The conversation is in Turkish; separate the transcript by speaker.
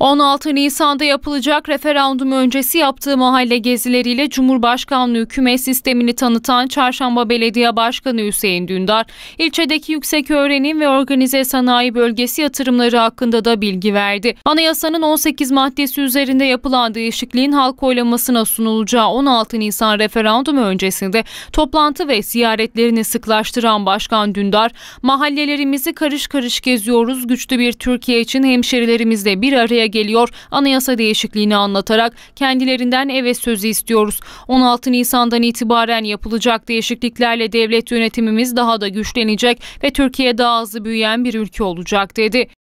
Speaker 1: 16 Nisan'da yapılacak referandum öncesi yaptığı mahalle gezileriyle Cumhurbaşkanlığı hükümet sistemini tanıtan Çarşamba Belediye Başkanı Hüseyin Dündar, ilçedeki yüksek öğrenim ve organize sanayi bölgesi yatırımları hakkında da bilgi verdi. Anayasanın 18 maddesi üzerinde yapılan değişikliğin halk oylamasına sunulacağı 16 Nisan referandum öncesinde toplantı ve ziyaretlerini sıklaştıran Başkan Dündar, mahallelerimizi karış karış geziyoruz, güçlü bir Türkiye için hemşerilerimizle bir araya geliyor. Anayasa değişikliğini anlatarak kendilerinden evet sözü istiyoruz. 16 Nisan'dan itibaren yapılacak değişikliklerle devlet yönetimimiz daha da güçlenecek ve Türkiye daha hızlı büyüyen bir ülke olacak dedi.